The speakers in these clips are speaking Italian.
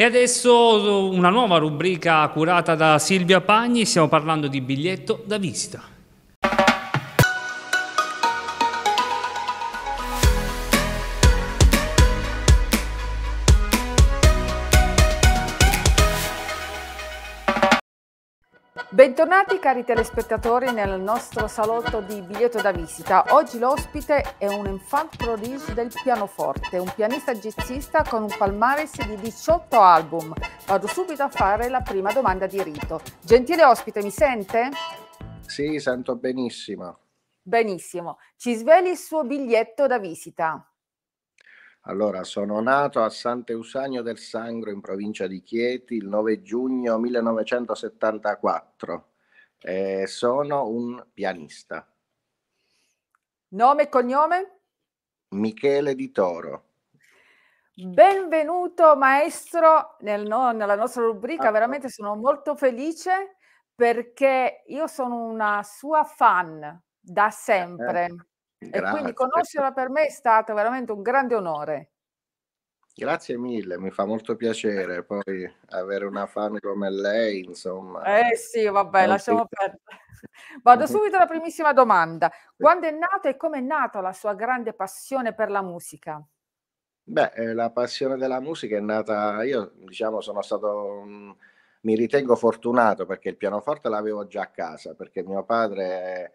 E adesso una nuova rubrica curata da Silvia Pagni, stiamo parlando di biglietto da visita. Bentornati cari telespettatori nel nostro salotto di biglietto da visita. Oggi l'ospite è un enfant prodigio del pianoforte, un pianista jazzista con un palmares di 18 album. Vado subito a fare la prima domanda di rito. Gentile ospite, mi sente? Sì, sento benissimo. Benissimo. Ci sveli il suo biglietto da visita. Allora, sono nato a Sant'Eusagno del Sangro in provincia di Chieti il 9 giugno 1974 e sono un pianista. Nome e cognome? Michele Di Toro. Benvenuto maestro nel, no, nella nostra rubrica, ah, veramente sono molto felice perché io sono una sua fan da eh, eh. sempre. Eh. Grazie. E quindi conoscerla per me è stato veramente un grande onore. Grazie mille, mi fa molto piacere poi avere una fan come lei, insomma. Eh sì, vabbè, lasciamo perdere. Vado subito alla primissima domanda. Quando è nata e come è nata la sua grande passione per la musica? Beh, eh, la passione della musica è nata, io diciamo sono stato, mi ritengo fortunato perché il pianoforte l'avevo già a casa, perché mio padre... È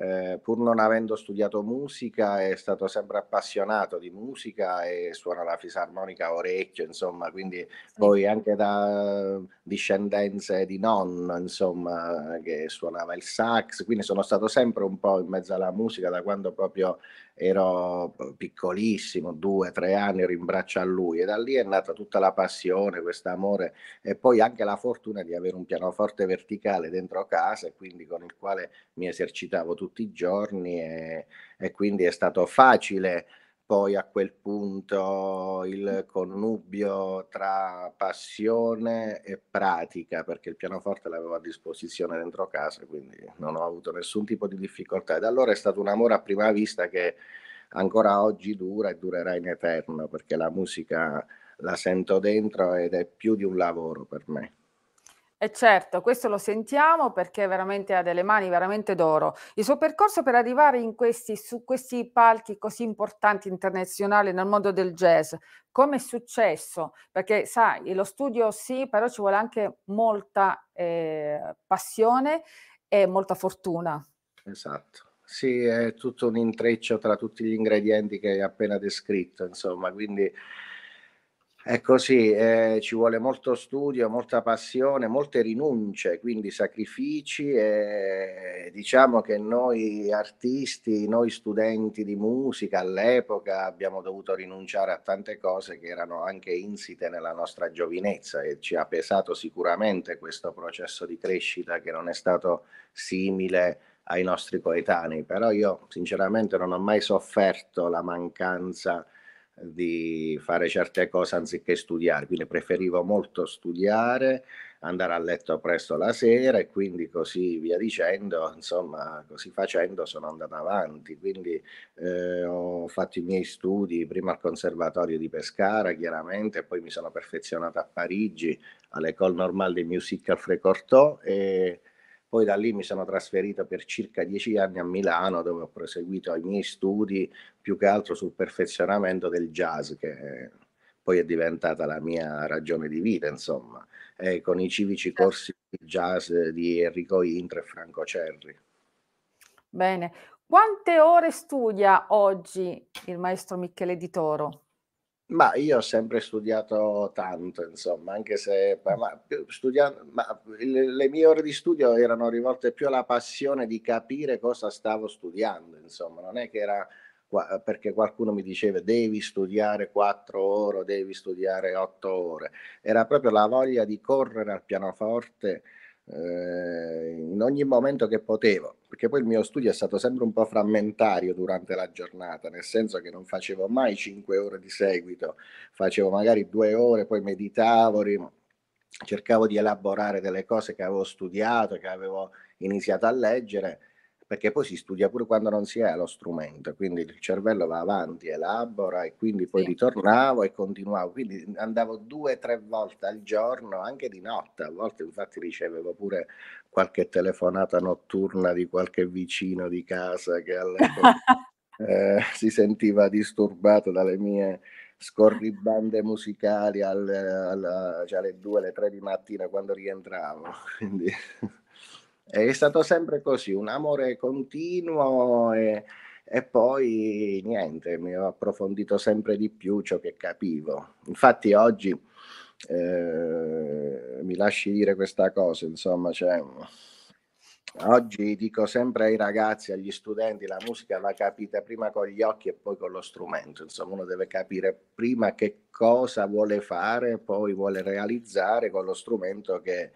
eh, pur non avendo studiato musica, è stato sempre appassionato di musica e suona la fisarmonica a orecchio, insomma, quindi poi anche da discendenze di nonno, insomma, che suonava il sax, quindi sono stato sempre un po' in mezzo alla musica da quando proprio ero piccolissimo, due, tre anni, ero in braccio a lui e da lì è nata tutta la passione, questo amore e poi anche la fortuna di avere un pianoforte verticale dentro casa e quindi con il quale mi esercitavo tutto tutti i giorni e, e quindi è stato facile poi a quel punto il connubio tra passione e pratica, perché il pianoforte l'avevo a disposizione dentro casa, quindi non ho avuto nessun tipo di difficoltà. da allora è stato un amore a prima vista che ancora oggi dura e durerà in eterno, perché la musica la sento dentro ed è più di un lavoro per me. E certo, questo lo sentiamo perché veramente ha delle mani veramente d'oro. Il suo percorso per arrivare in questi, su questi palchi così importanti internazionali nel mondo del jazz, come è successo? Perché sai, lo studio sì, però ci vuole anche molta eh, passione e molta fortuna. Esatto. Sì, è tutto un intreccio tra tutti gli ingredienti che hai appena descritto, insomma, quindi è così, ecco, eh, ci vuole molto studio, molta passione, molte rinunce, quindi sacrifici e diciamo che noi artisti, noi studenti di musica all'epoca abbiamo dovuto rinunciare a tante cose che erano anche insite nella nostra giovinezza e ci ha pesato sicuramente questo processo di crescita che non è stato simile ai nostri coetanei, però io sinceramente non ho mai sofferto la mancanza di di fare certe cose anziché studiare, quindi preferivo molto studiare, andare a letto presto la sera e quindi così via dicendo, insomma così facendo sono andato avanti, quindi eh, ho fatto i miei studi prima al Conservatorio di Pescara chiaramente, poi mi sono perfezionato a Parigi all'École Normale de Musique Alfred Cortot e poi da lì mi sono trasferito per circa dieci anni a Milano dove ho proseguito i miei studi più che altro sul perfezionamento del jazz che poi è diventata la mia ragione di vita, insomma, eh, con i civici certo. corsi di jazz di Enrico Intra e Franco Cerri. Bene, quante ore studia oggi il maestro Michele Di Toro? Ma io ho sempre studiato tanto, insomma, anche se ma, studiando, ma le, le, mie ore di studio erano rivolte più alla passione di capire cosa stavo studiando, insomma, non è che era perché qualcuno mi diceva devi studiare quattro ore, devi studiare otto ore, era proprio la voglia di correre al pianoforte eh, in ogni momento che potevo perché poi il mio studio è stato sempre un po' frammentario durante la giornata, nel senso che non facevo mai cinque ore di seguito, facevo magari due ore, poi meditavo, cercavo di elaborare delle cose che avevo studiato, che avevo iniziato a leggere, perché poi si studia pure quando non si è allo strumento, quindi il cervello va avanti, elabora e quindi poi sì. ritornavo e continuavo, quindi andavo due o tre volte al giorno, anche di notte, a volte infatti ricevevo pure qualche telefonata notturna di qualche vicino di casa che all'epoca eh, si sentiva disturbato dalle mie scorribande musicali alle, alla, cioè alle 2, alle 3 di mattina quando rientravo. Quindi è stato sempre così, un amore continuo e, e, poi niente, mi ho approfondito sempre di più ciò che capivo. Infatti oggi eh, mi lasci dire questa cosa, insomma, cioè, oggi dico sempre ai ragazzi, agli studenti, la musica va capita prima con gli occhi e poi con lo strumento, insomma, uno deve capire prima che cosa vuole fare, poi vuole realizzare con lo strumento che,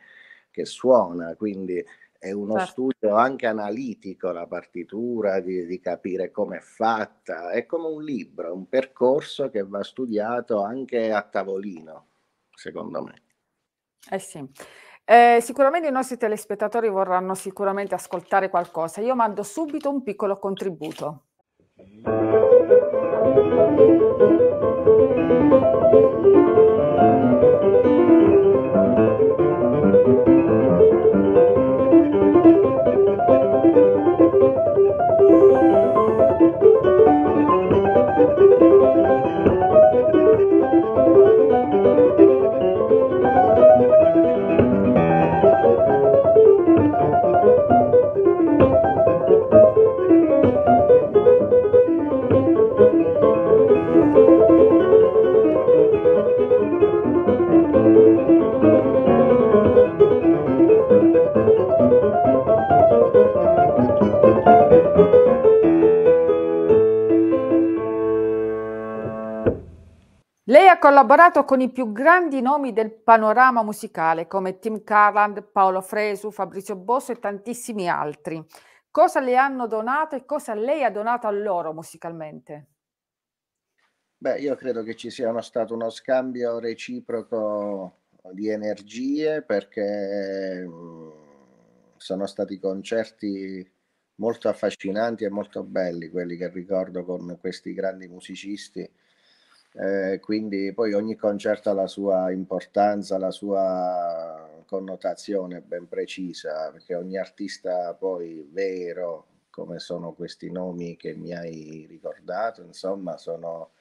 che suona, quindi è uno certo. studio anche analitico la partitura, di, di capire come è fatta, è come un libro, un percorso che va studiato anche a tavolino secondo me. Eh sì. Eh, sicuramente i nostri telespettatori vorranno sicuramente ascoltare qualcosa. Io mando subito un piccolo contributo. Thank collaborato con i più grandi nomi del panorama musicale come Tim Carland, Paolo Fresu, Fabrizio Bosso e tantissimi altri. Cosa le hanno donato e cosa lei ha donato a loro musicalmente? Beh, io credo che ci sia stato uno scambio reciproco di energie perché mm, sono stati concerti molto affascinanti e molto belli quelli che ricordo con questi grandi musicisti eh, quindi poi ogni concerto ha la sua importanza, la sua connotazione ben precisa, perché ogni artista poi vero, come sono questi nomi che mi hai ricordato, insomma, sono,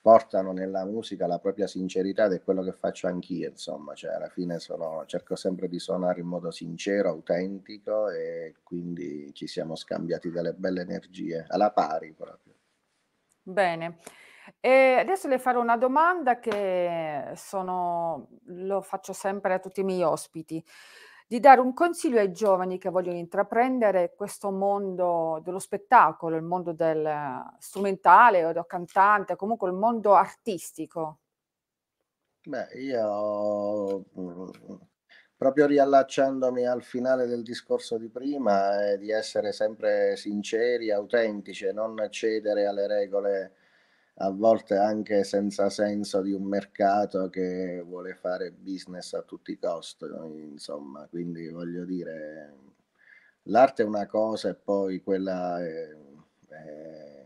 portano nella musica la propria sincerità ed è quello che faccio anch'io, insomma, cioè alla fine sono, cerco sempre di suonare in modo sincero, autentico e quindi ci siamo scambiati delle belle energie, alla pari proprio. Bene. E adesso le farò una domanda che sono, lo faccio sempre a tutti i miei ospiti, di dare un consiglio ai giovani che vogliono intraprendere questo mondo dello spettacolo, il mondo del eh, strumentale o del cantante, comunque il mondo artistico. Beh, io mm, proprio riallacciandomi al finale del discorso di prima, eh, di essere sempre sinceri, autentici, non cedere alle regole a volte anche senza senso di un mercato che vuole fare business a tutti i costi, insomma, quindi voglio dire, l'arte è una cosa e poi quella è, è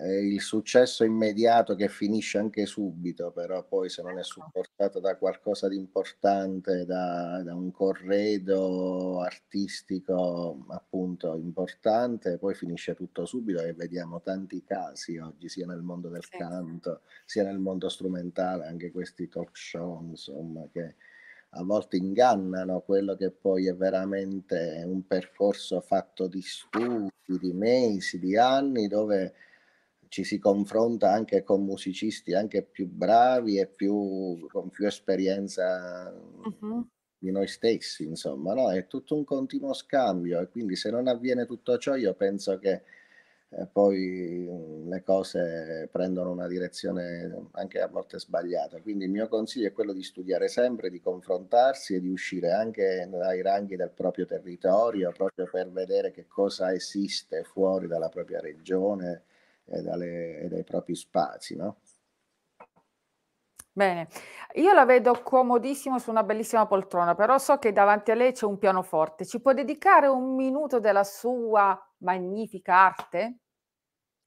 eh, il successo immediato che finisce anche subito, però poi se non è ecco. supportato da qualcosa di importante, da, da un corredo artistico appunto importante, poi finisce tutto subito e vediamo tanti casi oggi, sia nel mondo del sì. canto, sia nel mondo strumentale, anche questi talk show, insomma, che a volte ingannano quello che poi è veramente un percorso fatto di studi, di mesi, di anni, dove ci si confronta anche con musicisti anche più bravi e più, con più esperienza uh-huh. di noi stessi, insomma, no? È tutto un continuo scambio e quindi se non avviene tutto ciò io penso che eh, poi mm, le cose prendono una direzione anche a volte sbagliata. Quindi il mio consiglio è quello di studiare sempre, di confrontarsi e di uscire anche dai ranghi del proprio territorio, proprio per vedere che cosa esiste fuori dalla propria regione e, dalle, e dai propri spazi, no? Bene, io la vedo comodissimo su una bellissima poltrona, però so che davanti a lei c'è un pianoforte. Ci può dedicare un minuto della sua magnifica arte?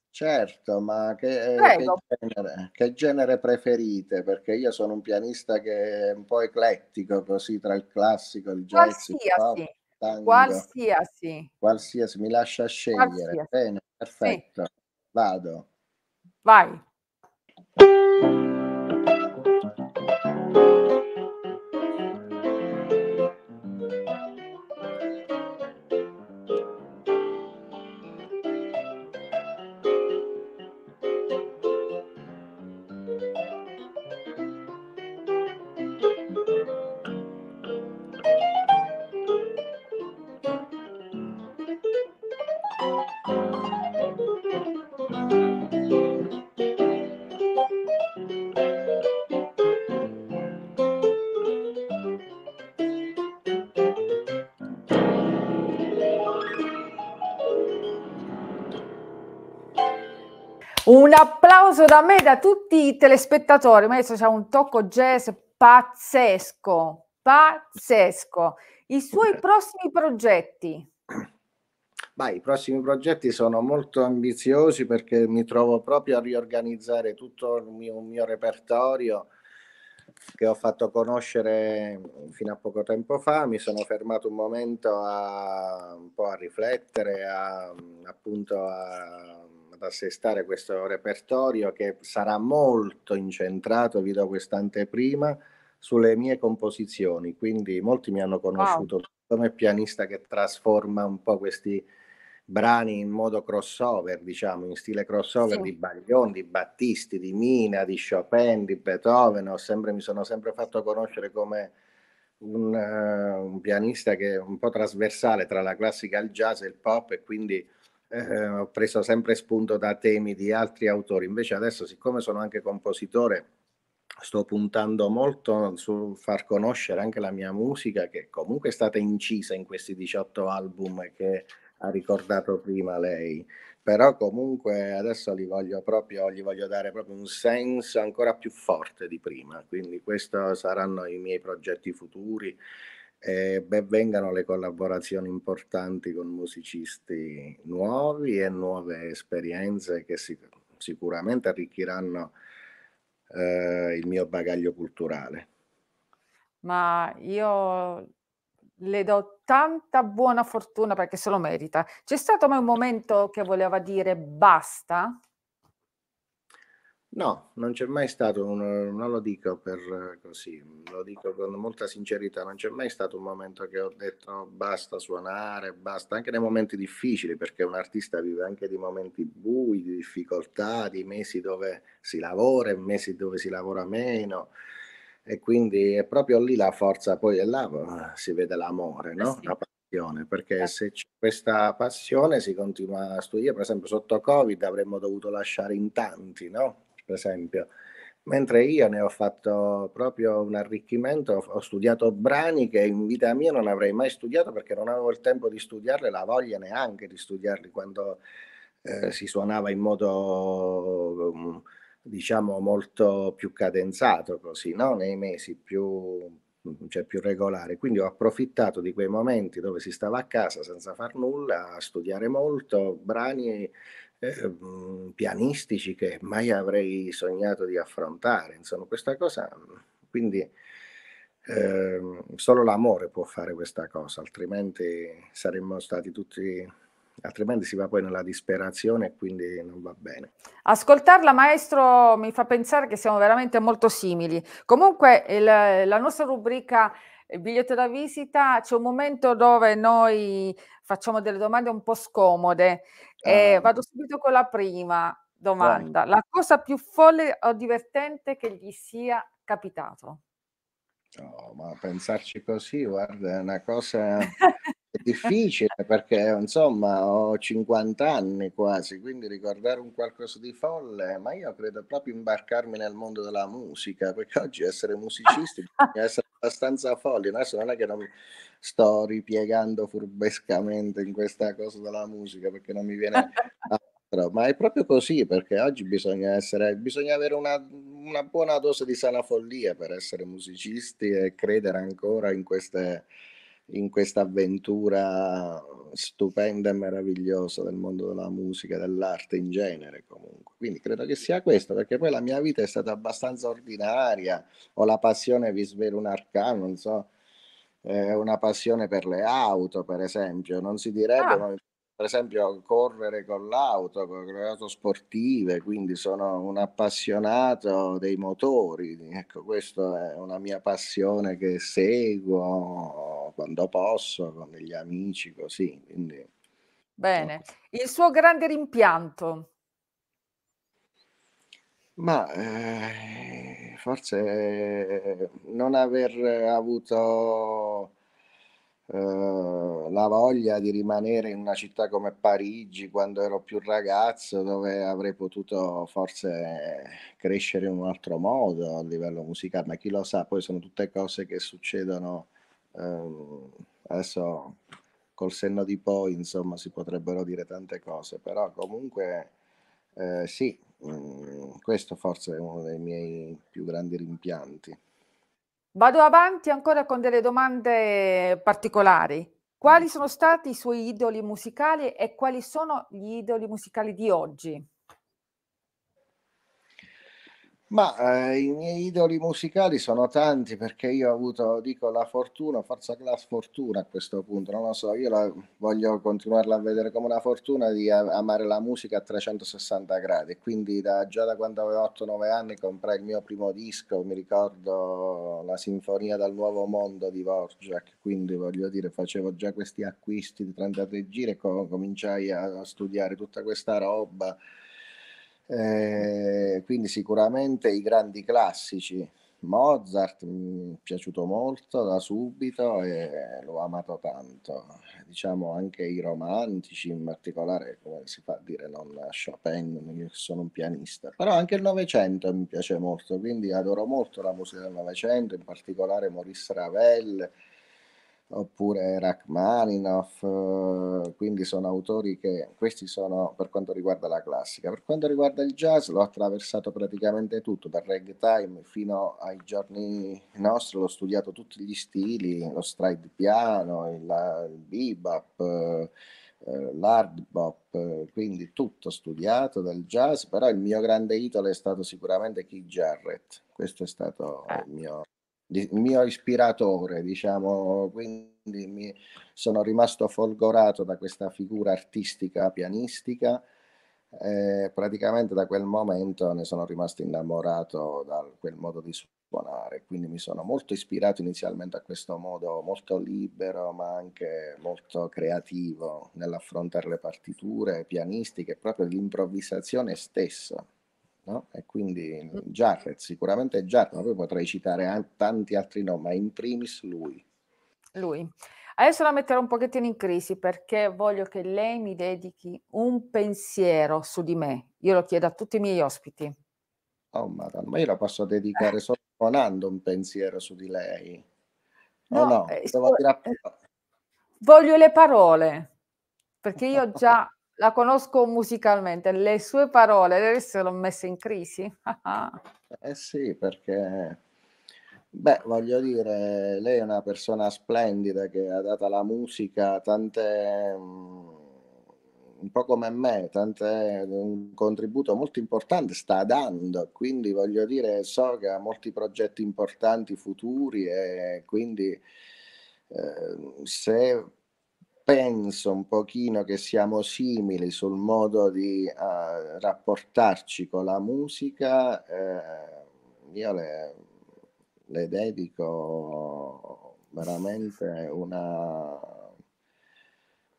Certo, ma che, eh, che, genere, che genere, preferite? Perché io sono un pianista che è un po' eclettico, così tra il classico, il jazz, il pop, Qualsiasi. Qualsiasi, mi lascia scegliere. Qualsiasi. Bene, perfetto. Sì. Vado. Vai. Un applauso da me, da tutti i telespettatori. Ma adesso c'è un tocco jazz pazzesco, pazzesco. I suoi prossimi progetti? Beh, I prossimi progetti sono molto ambiziosi perché mi trovo proprio a riorganizzare tutto il mio, il mio repertorio che ho fatto conoscere fino a poco tempo fa, mi sono fermato un momento a, un po' a riflettere, a, appunto a ad assestare questo repertorio che sarà molto incentrato, vi do quest'anteprima, sulle mie composizioni, quindi molti mi hanno conosciuto wow. come pianista che trasforma un po' questi brani in modo crossover, diciamo, in stile crossover sì. di Baglion, di Battisti, di Mina, di Chopin, di Beethoven, Ho sempre, mi sono sempre fatto conoscere come un, uh, un pianista che è un po' trasversale tra la classica, il jazz e il pop e quindi eh, ho preso sempre spunto da temi di altri autori, invece adesso siccome sono anche compositore sto puntando molto sul far conoscere anche la mia musica che comunque è stata incisa in questi 18 album che ha ricordato prima lei però comunque adesso li voglio proprio gli voglio dare proprio un senso ancora più forte di prima quindi questi saranno i miei progetti futuri e ben vengano le collaborazioni importanti con musicisti nuovi e nuove esperienze che si, sicuramente arricchiranno eh, il mio bagaglio culturale. Ma io le do tanta buona fortuna perché se lo merita. C'è stato mai un momento che voleva dire basta? No, non c'è mai stato, un, non lo dico per eh, così, lo dico con molta sincerità, non c'è mai stato un momento che ho detto basta suonare, basta, anche nei momenti difficili, perché un artista vive anche di momenti bui, di difficoltà, di mesi dove si lavora e mesi dove si lavora meno. E quindi è proprio lì la forza, poi è là si vede l'amore, eh no? La passione, perché certo. se c'è questa passione si continua a studiare, per esempio sotto Covid avremmo dovuto lasciare in tanti, no? per esempio. Mentre io ne ho fatto proprio un arricchimento, ho, studiato brani che in vita mia non avrei mai studiato perché non avevo il tempo di studiarli, la voglia neanche di studiarli quando eh, si suonava in modo... Mm, diciamo molto più cadenzato così, no? nei mesi più, mm, cioè, più regolari. Quindi ho approfittato di quei momenti dove si stava a casa senza far nulla, a studiare molto, brani Ehm, pianistici che mai avrei sognato di affrontare. Insomma, questa cosa, quindi eh, solo l'amore può fare questa cosa, altrimenti saremmo stati tutti altrimenti si va poi nella disperazione e quindi non va bene. Ascoltarla maestro mi fa pensare che siamo veramente molto simili. Comunque il, la nostra rubrica eh, biglietto da visita c'è un momento dove noi facciamo delle domande un po' scomode eh. vado subito con la prima domanda. La cosa più folle o divertente che gli sia capitato? No, oh, ma pensarci così, guarda, è una cosa difficile perché insomma ho 50 anni quasi, quindi ricordare un qualcosa di folle, ma io credo proprio imbarcarmi nel mondo della musica, perché oggi essere musicisti bisogna essere abbastanza folli, adesso non è che non mi sto ripiegando furbescamente in questa cosa della musica perché non mi viene altro, ma è proprio così perché oggi bisogna, essere, bisogna avere una, una buona dose di sana follia per essere musicisti e credere ancora in queste in questa avventura stupenda e meravigliosa del mondo della musica, dell'arte in genere comunque. Quindi credo che sia questo, perché poi la mia vita è stata abbastanza ordinaria, ho la passione, vi svelo un arcano, non so, eh, una passione per le auto per esempio, non si direbbe... Ah. per esempio correre con l'auto, con le auto sportive, quindi sono un appassionato dei motori, ecco questa è una mia passione che seguo, quando posso, con degli amici, così. Quindi, Bene, no. il suo grande rimpianto? Ma eh, forse eh, non aver avuto eh, la voglia di rimanere in una città come Parigi quando ero più ragazzo, dove avrei potuto forse crescere in un altro modo a livello musicale, ma chi lo sa, poi sono tutte cose che succedono ehm, adesso col senno di poi, insomma, si potrebbero dire tante cose, però comunque eh, sì, mh, mm, questo forse è uno dei miei più grandi rimpianti. Vado avanti ancora con delle domande particolari. Quali mm. sono stati i suoi idoli musicali e quali sono gli idoli musicali di oggi? Ma eh, i miei idoli musicali sono tanti perché io ho avuto, dico, la fortuna, forza che la sfortuna a questo punto, non lo so, io la, voglio continuarla a vedere come una fortuna di amare la musica a 360 gradi, quindi da, già da quando avevo 8-9 anni comprai il mio primo disco, mi ricordo la Sinfonia dal Nuovo Mondo di Vorjak, quindi voglio dire facevo già questi acquisti di 33 giri e cominciai a studiare tutta questa roba eh, quindi sicuramente i grandi classici. Mozart mi è piaciuto molto da subito e l'ho amato tanto. Diciamo anche i romantici, in particolare, come si fa a dire, non Chopin, io sono un pianista. Però anche il Novecento mi piace molto, quindi adoro molto la musica del Novecento, in particolare Maurice Ravel oppure Rachmaninoff, eh, quindi sono autori che, questi sono per quanto riguarda la classica. Per quanto riguarda il jazz l'ho attraversato praticamente tutto, dal ragtime fino ai giorni nostri, l'ho studiato tutti gli stili, lo stride piano, il, il bebop, eh, eh l'hard bop, eh, quindi tutto studiato dal jazz, però il mio grande idolo è stato sicuramente Keith Jarrett, questo è stato il mio il mio ispiratore, diciamo, quindi quindi mi sono rimasto folgorato da questa figura artistica pianistica. Eh, praticamente da quel momento ne sono rimasto innamorato da quel modo di suonare, quindi mi sono molto ispirato inizialmente a questo modo molto libero ma anche molto creativo nell'affrontare le partiture pianistiche, proprio l'improvvisazione stessa. No? E quindi mm. Jarrett, sicuramente Jarrett, ma poi potrei citare tanti altri nomi, ma in primis lui lui. Adesso la metterò un pochettino in crisi perché voglio che lei mi dedichi un pensiero su di me. Io lo chiedo a tutti i miei ospiti. Oh, madonna, ma io la posso dedicare eh. solo suonando un pensiero su di lei. No, no, no eh, devo tirare... Eh, voglio le parole, perché io già la conosco musicalmente, le sue parole, adesso l'ho messa in crisi. eh sì, perché Beh, voglio dire, lei è una persona splendida che ha dato alla musica tante, mm, un po' come me, tante, un contributo molto importante sta dando, quindi voglio dire, so che ha molti progetti importanti futuri e quindi eh, se penso un pochino che siamo simili sul modo di eh, rapportarci con la musica, eh, io le le dedico veramente una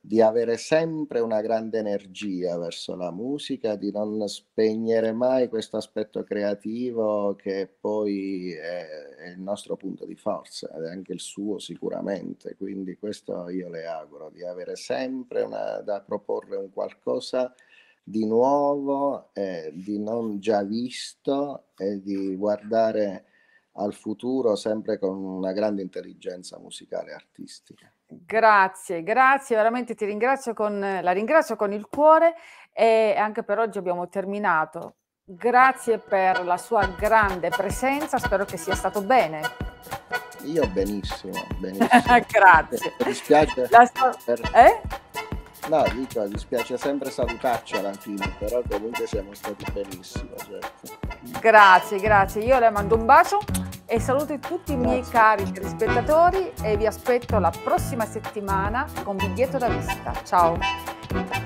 di avere sempre una grande energia verso la musica, di non spegnere mai questo aspetto creativo che poi è, è, il nostro punto di forza ed è anche il suo sicuramente, quindi questo io le auguro, di avere sempre una, da proporre un qualcosa di nuovo, eh, di non già visto e di guardare al futuro sempre con una grande intelligenza musicale e artistica. Grazie, grazie, veramente ti ringrazio con, la ringrazio con il cuore e anche per oggi abbiamo terminato. Grazie per la sua grande presenza, spero che sia stato bene. Io benissimo, benissimo. grazie. dispiace. So- per... eh? No, dico, dispiace sempre salutarci alla fine, però comunque siamo stati benissimo. Certo. Grazie, grazie. Io le mando un bacio e saluto tutti i miei cari telespettatori e vi aspetto la prossima settimana con Biglietto da Vista. Ciao!